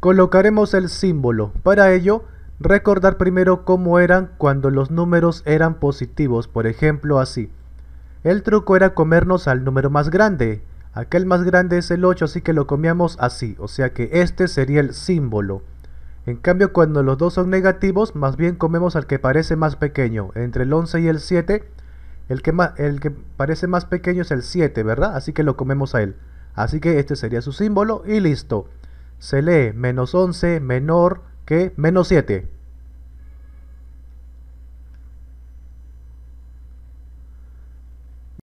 Colocaremos el símbolo. Para ello, recordar primero cómo eran cuando los números eran positivos, por ejemplo así. El truco era comernos al número más grande. Aquel más grande es el 8, así que lo comíamos así, o sea que este sería el símbolo. En cambio, cuando los dos son negativos, más bien comemos al que parece más pequeño. Entre el 11 y el 7, el que, el que parece más pequeño es el 7, ¿verdad? Así que lo comemos a él. Así que este sería su símbolo y listo se lee menos 11 menor que menos 7.